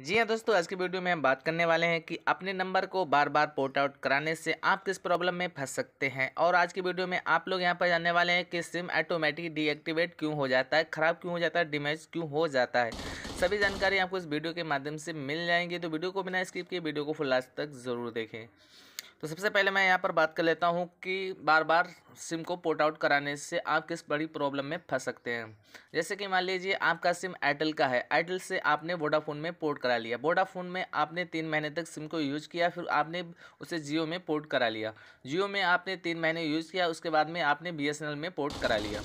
जी हाँ दोस्तों आज की वीडियो में हम बात करने वाले हैं कि अपने नंबर को बार बार पोर्ट आउट कराने से आप किस प्रॉब्लम में फंस सकते हैं और आज की वीडियो में आप लोग यहाँ पर जानने वाले हैं कि सिम ऑटोमेटिक डीएक्टिवेट क्यों हो जाता है ख़राब क्यों हो जाता है डिमेज क्यों हो जाता है सभी जानकारी आपको इस वीडियो के माध्यम से मिल जाएंगी तो वीडियो को बिना स्किप किए वीडियो को फुल लास्ट तक ज़रूर देखें तो सबसे पहले मैं यहाँ पर बात कर लेता हूँ कि बार बार सिम को पोर्ट आउट कराने से आप किस बड़ी प्रॉब्लम में फंस सकते हैं जैसे कि मान लीजिए आपका सिम एयरटेल का है एयरटेल से आपने वोडाफोन में पोर्ट करा लिया वोडाफोन में आपने तीन महीने तक सिम को यूज़ किया फिर आपने उसे जियो में पोर्ट करा लिया जियो में आपने तीन महीने यूज़ किया उसके बाद में आपने बी में पोर्ट करा लिया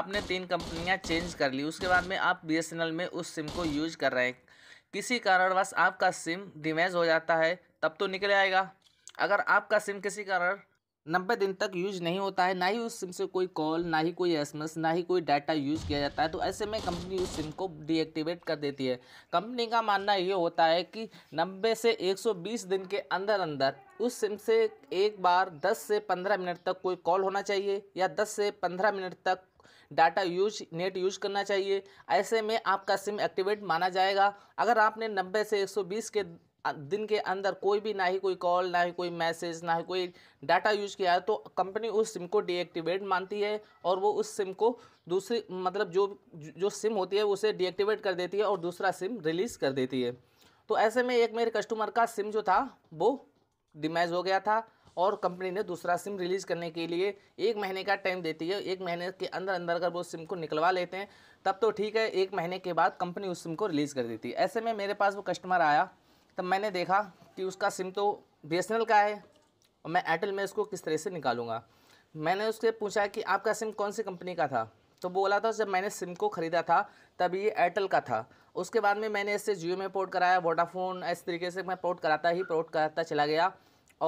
आपने तीन कंपनियाँ चेंज कर ली उसके बाद में आप बी में उस सिम को यूज कर रहे हैं किसी कारणवश आपका सिम डिमेज हो जाता है तब तो निकल आएगा अगर आपका सिम किसी कारण नब्बे दिन तक यूज नहीं होता है ना ही उस सिम से कोई कॉल ना ही कोई एस ना ही कोई डाटा यूज किया जाता है तो ऐसे में कंपनी उस सिम को डीएक्टिवेट कर देती है कंपनी का मानना ये होता है कि नब्बे से 120 दिन के अंदर अंदर उस सिम से एक बार 10 से 15 मिनट तक कोई कॉल होना चाहिए या 10 से 15 मिनट तक डाटा यूज नेट यूज करना चाहिए ऐसे में आपका सिम एक्टिवेट माना जाएगा अगर आपने 90 से 120 के दिन के अंदर कोई भी ना ही कोई कॉल ना ही कोई मैसेज ना ही कोई डाटा यूज किया है तो कंपनी उस सिम को डीएक्टिवेट मानती है और वो उस सिम को दूसरी मतलब जो जो सिम होती है उसे डीएक्टिवेट कर देती है और दूसरा सिम रिलीज़ कर देती है तो ऐसे में एक मेरे कस्टमर का सिम जो था वो डिमेज हो गया था और कंपनी ने दूसरा सिम रिलीज़ करने के लिए एक महीने का टाइम देती है एक महीने के अंदर अंदर अगर वो सिम को निकलवा लेते हैं तब तो ठीक है एक महीने के बाद कंपनी उस सिम को रिलीज़ कर देती है ऐसे में मेरे पास वो कस्टमर आया तब मैंने देखा कि उसका सिम तो बी का है और मैं एयरटेल में इसको किस तरह से निकालूंगा मैंने उससे पूछा कि आपका सिम कौन सी कंपनी का था तो बोला था जब मैंने सिम को ख़रीदा था तब ये एयरटेल का था उसके बाद में मैंने इससे जियो में पोर्ट कराया वोडाफोन इस तरीके से मैं पोर्ट कराता ही पोर्ट कराता चला गया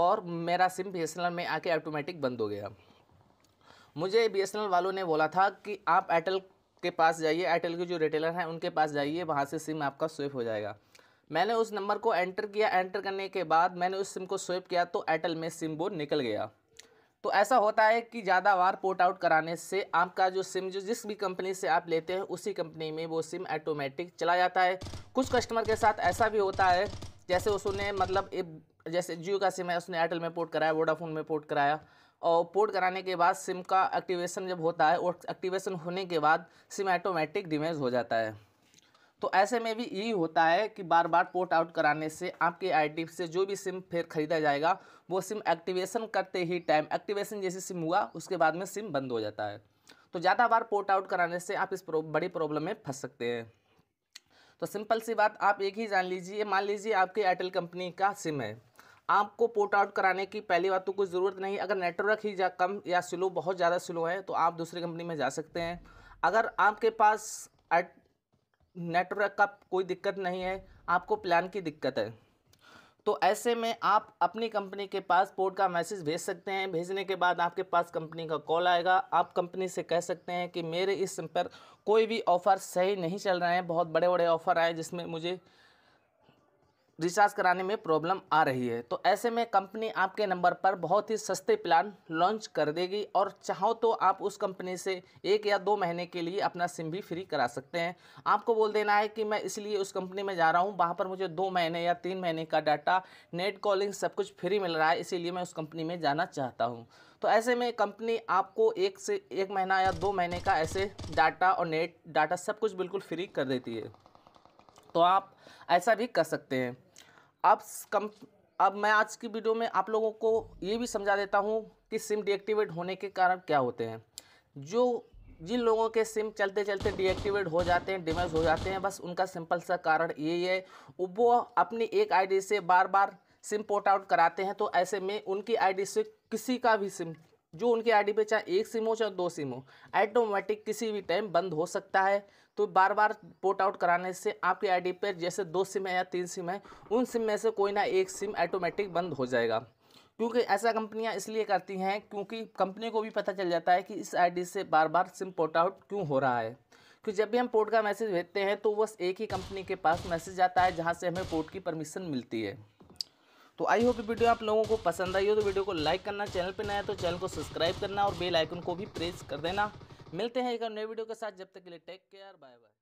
और मेरा सिम बी में आके ऑटोमेटिक बंद हो गया मुझे बी वालों ने बोला था कि आप एयरटेल के पास जाइए एयरटेल के जो रिटेलर हैं उनके पास जाइए वहाँ से सिम आपका स्विफ हो जाएगा मैंने उस नंबर को एंटर किया एंटर करने के बाद मैंने उस सिम को स्वेप किया तो एयरटेल में सिम बोर्ड निकल गया तो ऐसा होता है कि ज़्यादा बार पोर्ट आउट कराने से आपका जो सिम जो जिस भी कंपनी से आप लेते हैं उसी कंपनी में वो सिम ऑटोमेटिक चला जाता है कुछ कस्टमर के साथ ऐसा भी होता है जैसे उसने मतलब जैसे जियो का सिम है उसने एयरटेल में पोर्ट कराया वोडाफोन में पोर्ट कराया और पोर्ट कराने के बाद सिम का एक्टिवेशन जब होता है और एक्टिवेशन होने के बाद सिम ऑटोमेटिक डिमेज हो जाता है तो ऐसे में भी यही होता है कि बार बार पोर्ट आउट कराने से आपके आईडी से जो भी सिम फिर खरीदा जाएगा वो सिम एक्टिवेशन करते ही टाइम एक्टिवेशन जैसे सिम हुआ उसके बाद में सिम बंद हो जाता है तो ज़्यादा बार पोर्ट आउट कराने से आप इस बड़ी प्रॉब्लम में फंस सकते हैं तो सिंपल सी बात आप एक ही जान लीजिए मान लीजिए आपके एयरटेल कंपनी का सिम है आपको पोर्ट आउट कराने की पहली बात तो कोई ज़रूरत नहीं अगर नेटवर्क ही जा कम या स्लो बहुत ज़्यादा स्लो है तो आप दूसरी कंपनी में जा सकते हैं अगर आपके पास नेटवर्क का कोई दिक्कत नहीं है आपको प्लान की दिक्कत है तो ऐसे में आप अपनी कंपनी के पास पोर्ट का मैसेज भेज सकते हैं भेजने के बाद आपके पास कंपनी का कॉल आएगा आप कंपनी से कह सकते हैं कि मेरे इस पर कोई भी ऑफ़र सही नहीं चल रहे हैं बहुत बड़े बड़े ऑफ़र आए जिसमें मुझे रिचार्ज कराने में प्रॉब्लम आ रही है तो ऐसे में कंपनी आपके नंबर पर बहुत ही सस्ते प्लान लॉन्च कर देगी और चाहो तो आप उस कंपनी से एक या दो महीने के लिए अपना सिम भी फ्री करा सकते हैं आपको बोल देना है कि मैं इसलिए उस कंपनी में जा रहा हूँ वहाँ पर मुझे दो महीने या तीन महीने का डाटा नेट कॉलिंग सब कुछ फ्री मिल रहा है इसीलिए मैं उस कंपनी में जाना चाहता हूँ तो ऐसे में कंपनी आपको एक से एक महीना या दो महीने का ऐसे डाटा और नेट डाटा सब कुछ बिल्कुल फ्री कर देती है तो आप ऐसा भी कर सकते हैं अब कम अब मैं आज की वीडियो में आप लोगों को ये भी समझा देता हूँ कि सिम डीएक्टिवेट होने के कारण क्या होते हैं जो जिन लोगों के सिम चलते चलते डीएक्टिवेट हो जाते हैं डिमेज हो जाते हैं बस उनका सिंपल सा कारण यही है वो अपनी एक आईडी से बार बार सिम पोर्ट आउट कराते हैं तो ऐसे में उनकी आईडी से किसी का भी सिम जो उनकी आईडी पे चाहे एक सिम हो चाहे दो सिम हो ऐटोमेटिक किसी भी टाइम बंद हो सकता है तो बार बार पोर्ट आउट कराने से आपकी आईडी पर जैसे दो सिम है या तीन सिम है उन सिम में से कोई ना एक सिम ऐटोमेटिक बंद हो जाएगा क्योंकि ऐसा कंपनियां इसलिए करती हैं क्योंकि कंपनी को भी पता चल जाता है कि इस आई से बार बार सिम पोर्ट आउट क्यों हो रहा है क्योंकि जब भी हम पोर्ट का मैसेज भेजते हैं तो बस एक ही कंपनी के पास मैसेज आता है जहाँ से हमें पोर्ट की परमिशन मिलती है तो आई होप वीडियो आप लोगों को पसंद आई हो तो वीडियो को लाइक करना चैनल पर नया तो चैनल को सब्सक्राइब करना और बेल आइकन को भी प्रेस कर देना मिलते हैं एक नए वीडियो के साथ जब तक के लिए टेक केयर बाय बाय